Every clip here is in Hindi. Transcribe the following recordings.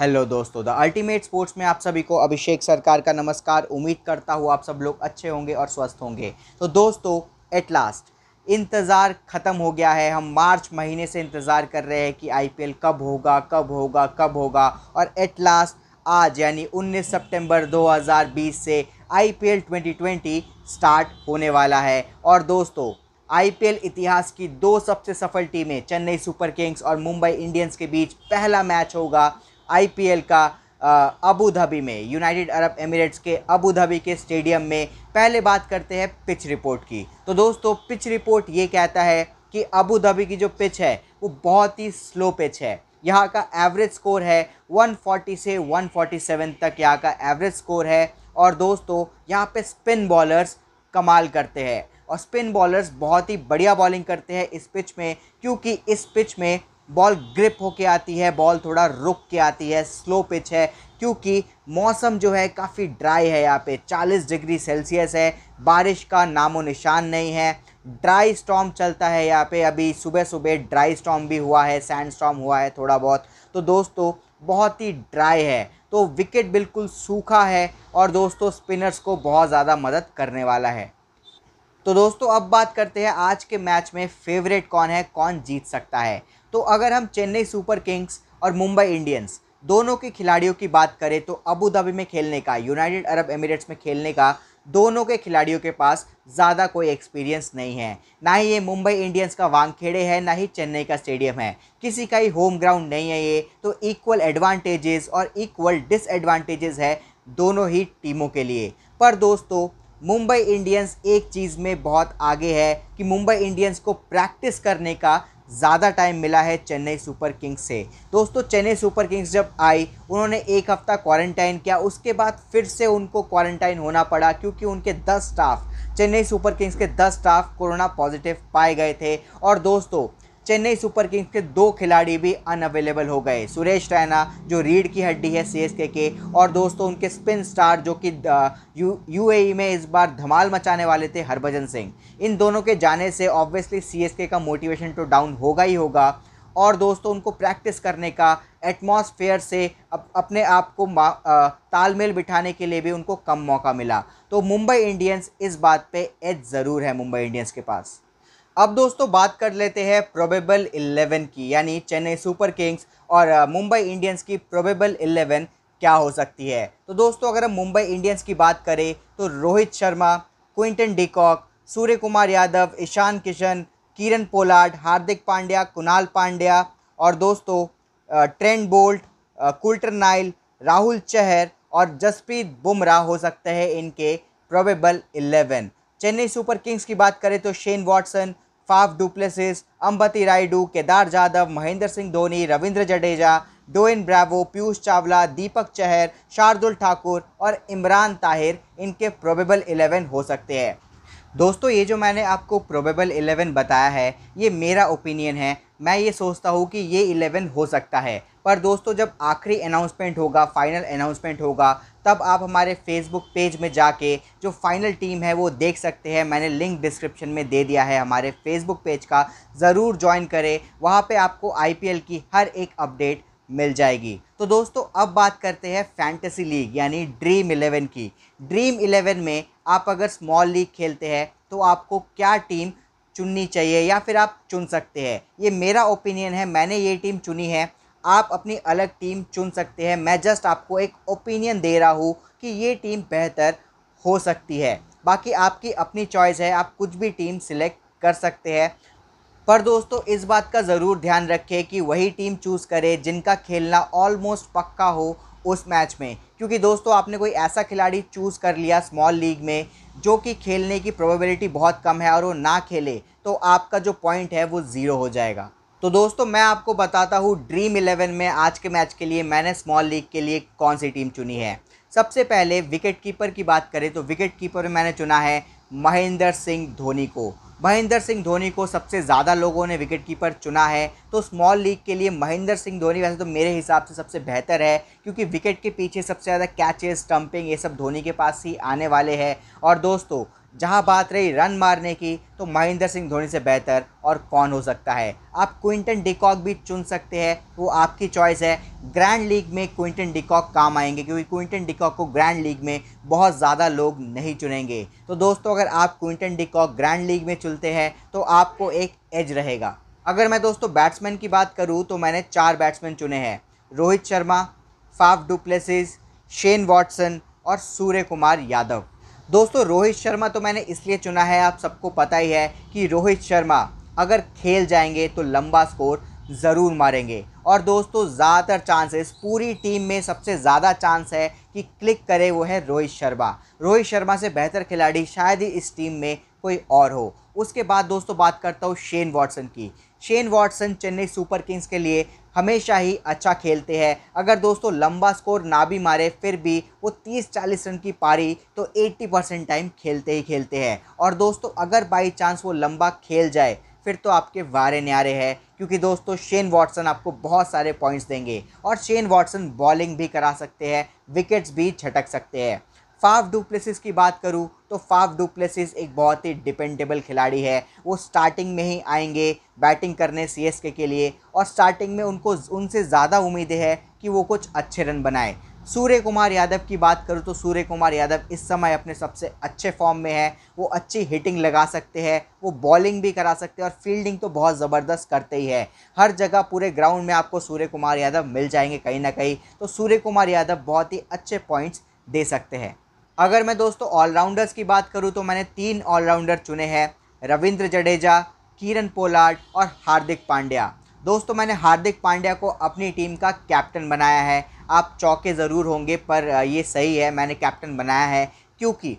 हेलो दोस्तों द अल्टीमेट स्पोर्ट्स में आप सभी को अभिषेक सरकार का नमस्कार उम्मीद करता हूँ आप सब लोग अच्छे होंगे और स्वस्थ होंगे तो दोस्तों एट लास्ट इंतज़ार ख़त्म हो गया है हम मार्च महीने से इंतज़ार कर रहे हैं कि आईपीएल कब होगा कब होगा कब होगा और एट लास्ट आज यानी 19 सितंबर 2020 से आईपीएल 2020 स्टार्ट होने वाला है और दोस्तों आईपीएल इतिहास की दो सबसे सफल टीमें चेन्नई सुपर किंग्स और मुंबई इंडियंस के बीच पहला मैच होगा आईपीएल का अबू धाबी में यूनाइटेड अरब एमिरेट्स के अबू धाबी के स्टेडियम में पहले बात करते हैं पिच रिपोर्ट की तो दोस्तों पिच रिपोर्ट ये कहता है कि अबू धाबी की जो पिच है वो बहुत ही स्लो पिच है यहाँ का एवरेज स्कोर है 140 से 147 तक यहाँ का एवरेज स्कोर है और दोस्तों यहाँ पे स्पिन बॉलर्स कमाल करते हैं और स्पिन बॉलर्स बहुत ही बढ़िया बॉलिंग करते हैं इस पिच में क्योंकि इस पिच में बॉल ग्रिप होके आती है बॉल थोड़ा रुक के आती है स्लो पिच है क्योंकि मौसम जो है काफ़ी ड्राई है यहाँ पे 40 डिग्री सेल्सियस है बारिश का नामो निशान नहीं है ड्राई स्टॉम चलता है यहाँ पे अभी सुबह सुबह ड्राई स्टॉम भी हुआ है सैंड स्टॉम हुआ है थोड़ा बहुत तो दोस्तों बहुत ही ड्राई है तो विकेट बिल्कुल सूखा है और दोस्तों स्पिनर्स को बहुत ज़्यादा मदद करने वाला है तो दोस्तों अब बात करते हैं आज के मैच में फेवरेट कौन है कौन जीत सकता है तो अगर हम चेन्नई सुपर किंग्स और मुंबई इंडियंस दोनों के खिलाड़ियों की बात करें तो अबू धाबी में खेलने का यूनाइटेड अरब एमिरेट्स में खेलने का दोनों के खिलाड़ियों के पास ज़्यादा कोई एक्सपीरियंस नहीं है ना ही ये मुंबई इंडियंस का वांगखेड़े है ना ही चेन्नई का स्टेडियम है किसी का ही होम ग्राउंड नहीं है ये तो इक्वल एडवांटेजेस और इक्वल डिसएडवांटेजेस है दोनों ही टीमों के लिए पर दोस्तों मुंबई इंडियंस एक चीज़ में बहुत आगे है कि मुंबई इंडियंस को प्रैक्टिस करने का ज़्यादा टाइम मिला है चेन्नई सुपर किंग्स से दोस्तों चेन्नई सुपर किंग्स जब आई उन्होंने एक हफ़्ता क्वारंटाइन किया उसके बाद फिर से उनको क्वारंटाइन होना पड़ा क्योंकि उनके दस स्टाफ चेन्नई सुपर किंग्स के दस स्टाफ कोरोना पॉजिटिव पाए गए थे और दोस्तों चेन्नई सुपर किंग्स के दो खिलाड़ी भी अनअवेलेबल हो गए सुरेश रैना जो रीढ़ की हड्डी है सी के और दोस्तों उनके स्पिन स्टार जो कि यू ए e में इस बार धमाल मचाने वाले थे हरभजन सिंह इन दोनों के जाने से ऑब्वियसली सी का मोटिवेशन तो डाउन होगा ही होगा और दोस्तों उनको प्रैक्टिस करने का एटमॉस्फेयर से अप, अपने आप को तालमेल बिठाने के लिए भी उनको कम मौका मिला तो मुंबई इंडियंस इस बात पे एज ज़रूर है मुंबई इंडियंस के पास अब दोस्तों बात कर लेते हैं प्रोबेबल 11 की यानी चेन्नई सुपर किंग्स और मुंबई इंडियंस की प्रोबेबल 11 क्या हो सकती है तो दोस्तों अगर हम मुंबई इंडियंस की बात करें तो Rohit Sharma Quinton de Kock Surya Kumar Yadav Ishan Kishan Kieron Pollard Hardik Pandya Kunal Pandya और दोस्तों Trent Boult Coulter Nile Rahul Chahar और जसप्रीत बुमराह हो सकते हैं इनके प्रोबेबल 11 चेन्नई सुपर किंग्स की बात करें तो Shane Watson Faf du Plessis Ambati Rayudu Kedar Jadhav Mahendra Singh Dhoni Ravindra Jadeja Dwayne Bravo Piyush Chawla Deepak Chahar Shardul Thakur और इमरान ताहिर इनके प्रोबेबल इलेवन हो सकते हैं दोस्तों ये जो मैंने आपको प्रोबेबल इलेवन बताया है ये मेरा ओपिनियन है मैं ये सोचता हूँ कि ये इलेवन हो सकता है पर दोस्तों जब आखिरी अनाउंसमेंट होगा फाइनल अनाउंसमेंट होगा तब आप हमारे फेसबुक पेज में जाके जो फाइनल टीम है वो देख सकते हैं मैंने लिंक डिस्क्रिप्शन में दे दिया है हमारे फेसबुक पेज का ज़रूर ज्वाइन करें वहाँ पे आपको आईपीएल की हर एक अपडेट मिल जाएगी तो दोस्तों अब बात करते हैं फैंटेसी लीग यानी ड्रीम इलेवन की ड्रीम इलेवन में आप अगर स्मॉल लीग खेलते हैं तो आपको क्या टीम चुननी चाहिए या फिर आप चुन सकते हैं ये मेरा ओपिनियन है मैंने ये टीम चुनी है आप अपनी अलग टीम चुन सकते हैं मैं जस्ट आपको एक ओपिनियन दे रहा हूँ कि ये टीम बेहतर हो सकती है बाकी आपकी अपनी चॉइस है आप कुछ भी टीम सिलेक्ट कर सकते हैं पर दोस्तों इस बात का ज़रूर ध्यान रखें कि वही टीम चूज़ करें जिनका खेलना ऑलमोस्ट पक्का हो उस मैच में क्योंकि दोस्तों आपने कोई ऐसा खिलाड़ी चूज़ कर लिया स्मॉल लीग में जो कि खेलने की प्रोबेबिलिटी बहुत कम है और वो ना खेले तो आपका जो पॉइंट है वो ज़ीरो हो जाएगा तो दोस्तों मैं आपको बताता हूँ ड्रीम इलेवन में आज के मैच के लिए मैंने स्मॉल लीग के लिए कौन सी टीम चुनी है सबसे पहले विकेट कीपर की बात करें तो विकेट कीपर में मैंने चुना है महेंद्र सिंह धोनी को महेंद्र सिंह धोनी को सबसे ज़्यादा लोगों ने विकेट कीपर चुना है तो स्मॉल लीग के लिए महेंद्र सिंह धोनी वैसे तो मेरे हिसाब से सबसे बेहतर है क्योंकि विकेट के पीछे सबसे ज़्यादा कैचेस स्टंपिंग ये सब धोनी के पास ही आने वाले हैं और दोस्तों जहां बात रही रन मारने की तो महेंद्र सिंह धोनी से बेहतर और कौन हो सकता है आप क्विंटन डिकॉक भी चुन सकते हैं वो आपकी चॉइस है ग्रैंड लीग में क्विंटन डिकॉक काम आएंगे क्योंकि क्विंटन डिकॉक को ग्रैंड लीग में बहुत ज़्यादा लोग नहीं चुनेंगे तो दोस्तों अगर आप क्विंटन डिकॉक ग्रैंड लीग में चुनते हैं तो आपको एक एज रहेगा अगर मैं दोस्तों बैट्समैन की बात करूँ तो मैंने चार बैट्समैन चुने हैं Rohit Sharma Faf du Plessis Shane Watson और सूर्य कुमार यादव दोस्तों रोहित शर्मा तो मैंने इसलिए चुना है आप सबको पता ही है कि रोहित शर्मा अगर खेल जाएंगे तो लंबा स्कोर ज़रूर मारेंगे और दोस्तों ज़्यादातर चांसेस पूरी टीम में सबसे ज़्यादा चांस है कि क्लिक करे वो है रोहित शर्मा रोहित शर्मा से बेहतर खिलाड़ी शायद ही इस टीम में कोई और हो उसके बाद दोस्तों बात करता हूँ शेन वॉटसन की Shane Watson Chennai Super Kings के लिए हमेशा ही अच्छा खेलते हैं अगर दोस्तों लंबा स्कोर ना भी मारे फिर भी वो 30-40 रन की पारी तो 80 परसेंट टाइम खेलते ही खेलते हैं और दोस्तों अगर बाई चांस वो लंबा खेल जाए फिर तो आपके वारे न्यारे हैं क्योंकि दोस्तों शेन वॉटसन आपको बहुत सारे पॉइंट्स देंगे और शेन वॉटसन बॉलिंग भी करा सकते हैं विकेट्स भी छटक सकते हैं फाफ डुप्लेसिस की बात करूँ तो फाफ डुप्लेसिस एक बहुत ही डिपेंडेबल खिलाड़ी है वो स्टार्टिंग में ही आएंगे बैटिंग करने सीएसके के लिए और स्टार्टिंग में उनको उनसे ज़्यादा उम्मीदें है कि वो कुछ अच्छे रन बनाए सूर्य कुमार यादव की बात करूँ तो सूर्य कुमार यादव इस समय अपने सबसे अच्छे फॉर्म में है वो अच्छी हिटिंग लगा सकते हैं वो बॉलिंग भी करा सकते हैं और फील्डिंग तो बहुत ज़बरदस्त करते ही है हर जगह पूरे ग्राउंड में आपको सूर्य कुमार यादव मिल जाएंगे कहीं ना कहीं तो सूर्य कुमार यादव बहुत ही अच्छे पॉइंट्स दे सकते हैं अगर मैं दोस्तों ऑलराउंडर्स की बात करूँ तो मैंने तीन ऑलराउंडर चुने हैं रविंद्र जडेजा किरण पोलार्ड और हार्दिक पांड्या दोस्तों मैंने हार्दिक पांड्या को अपनी टीम का कैप्टन बनाया है आप चौके ज़रूर होंगे पर ये सही है मैंने कैप्टन बनाया है क्योंकि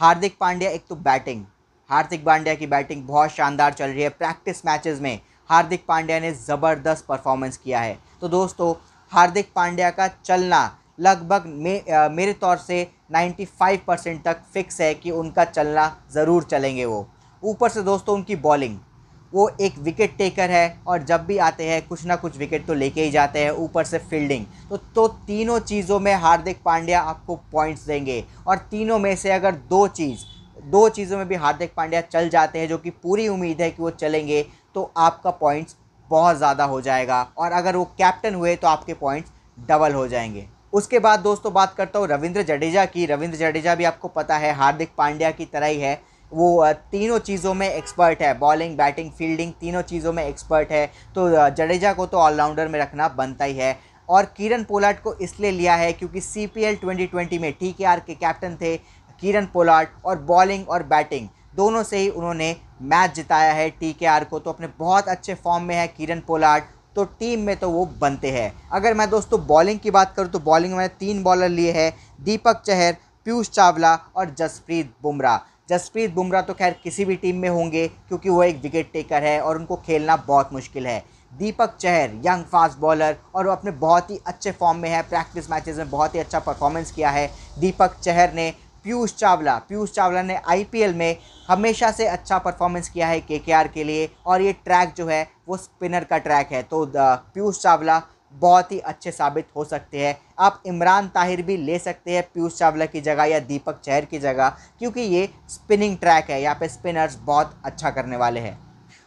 हार्दिक पांड्या एक तो बैटिंग हार्दिक पांड्या की बैटिंग बहुत शानदार चल रही है प्रैक्टिस मैचेस में हार्दिक पांड्या ने ज़बरदस्त परफॉर्मेंस किया है तो दोस्तों हार्दिक पांड्या का चलना लगभग मे मेरे तौर से 95 परसेंट तक फिक्स है कि उनका चलना ज़रूर चलेंगे वो ऊपर से दोस्तों उनकी बॉलिंग वो एक विकेट टेकर है और जब भी आते हैं कुछ ना कुछ विकेट तो लेके ही जाते हैं ऊपर से फील्डिंग तो तो तीनों चीज़ों में हार्दिक पांड्या आपको पॉइंट्स देंगे और तीनों में से अगर दो चीज़ दो चीज़ों में भी हार्दिक पांड्या चल जाते हैं जो कि पूरी उम्मीद है कि वो चलेंगे तो आपका पॉइंट्स बहुत ज़्यादा हो जाएगा और अगर वो कैप्टन हुए तो आपके पॉइंट्स डबल हो जाएंगे उसके बाद दोस्तों बात करता हूँ रविंद्र जडेजा की रविंद्र जडेजा भी आपको पता है हार्दिक पांड्या की तरह ही है वो तीनों चीज़ों में एक्सपर्ट है बॉलिंग बैटिंग फील्डिंग तीनों चीज़ों में एक्सपर्ट है तो जडेजा को तो ऑलराउंडर में रखना बनता ही है और किरण पोलाट को इसलिए लिया है क्योंकि C P L twenty twenty में टी के आर के कैप्टन थे किरण पोलाट और बॉलिंग और बैटिंग दोनों से ही उन्होंने मैच जिताया है टी के आर को तो अपने बहुत अच्छे फॉर्म में है किरण पोलाट तो टीम में तो वो बनते हैं अगर मैं दोस्तों बॉलिंग की बात करूँ तो बॉलिंग में तीन बॉलर लिए हैं दीपक चहर पीयूष चावला और जसप्रीत बुमराह जसप्रीत बुमराह तो खैर किसी भी टीम में होंगे क्योंकि वो एक विकेट टेकर है और उनको खेलना बहुत मुश्किल है Deepak Chahar young fast bowler और वो अपने बहुत ही अच्छे फॉर्म में है प्रैक्टिस मैचेस में बहुत ही अच्छा परफॉर्मेंस किया है दीपक चहर ने पीयूष चावला पीयूष चावला ने आईपीएल में हमेशा से अच्छा परफॉर्मेंस किया है के के लिए और ये ट्रैक जो है वो स्पिनर का ट्रैक है तो पीयूष चावला बहुत ही अच्छे साबित हो सकते हैं आप इमरान ताहिर भी ले सकते हैं पीयूष चावला की जगह या दीपक चहर की जगह क्योंकि ये स्पिनिंग ट्रैक है यहाँ पे स्पिनर्स बहुत अच्छा करने वाले हैं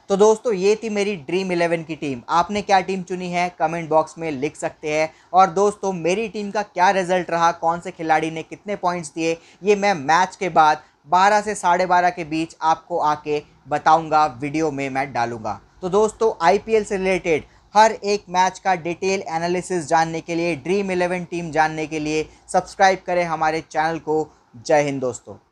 तो दोस्तों ये थी मेरी ड्रीम इलेवन की टीम आपने क्या टीम चुनी है कमेंट बॉक्स में लिख सकते हैं और दोस्तों मेरी टीम का क्या रिजल्ट रहा कौन से खिलाड़ी ने कितने पॉइंट्स दिए ये मैं मैच के बाद बारह से साढ़े बारह के बीच आपको आके बताऊंगा वीडियो में मैं डालूंगा तो दोस्तों आईपीएल से रिलेटेड हर एक मैच का डिटेल एनालिसिस जानने के लिए ड्रीम इलेवन टीम जानने के लिए सब्सक्राइब करें हमारे चैनल को जय हिंद दोस्तों